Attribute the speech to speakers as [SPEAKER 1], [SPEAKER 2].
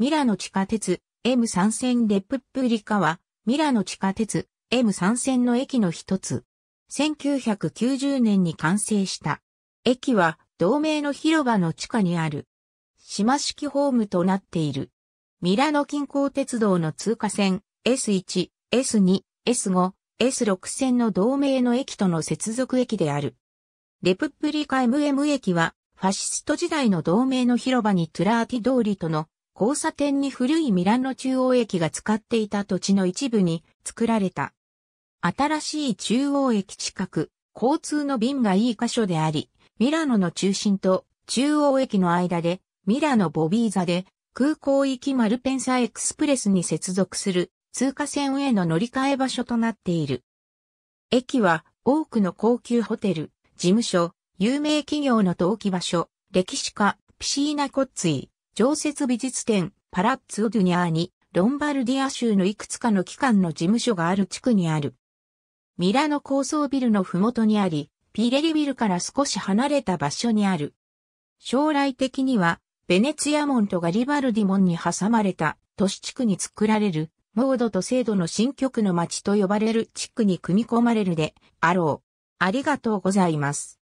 [SPEAKER 1] ミラノ地下鉄 M3 線レプップリカは、ミラノ地下鉄 M3 線の駅の一つ。1990年に完成した。駅は同名の広場の地下にある。島式ホームとなっている。ミラノ近郊鉄道の通過線 S1、S2、S5、S6 線の同名の駅との接続駅である。レプップリカ MM 駅は、ファシスト時代の同盟の広場にトゥラーティ通りとの交差点に古いミラノ中央駅が使っていた土地の一部に作られた。新しい中央駅近く、交通の便がいい箇所であり、ミラノの中心と中央駅の間で、ミラノボビーザで空港行きマルペンサエクスプレスに接続する通過線への乗り換え場所となっている。駅は多くの高級ホテル、事務所、有名企業の登記場所、歴史家、ピシーナコッツィ、常設美術展、パラッツオ・ドゥニャーに、ロンバルディア州のいくつかの機関の事務所がある地区にある。ミラノ高層ビルの麓にあり、ピレリビルから少し離れた場所にある。将来的には、ベネツィア門とガリバルディ門に挟まれた都市地区に作られる、モードと制度の新曲の街と呼ばれる地区に組み込まれるであろう。ありがとうございます。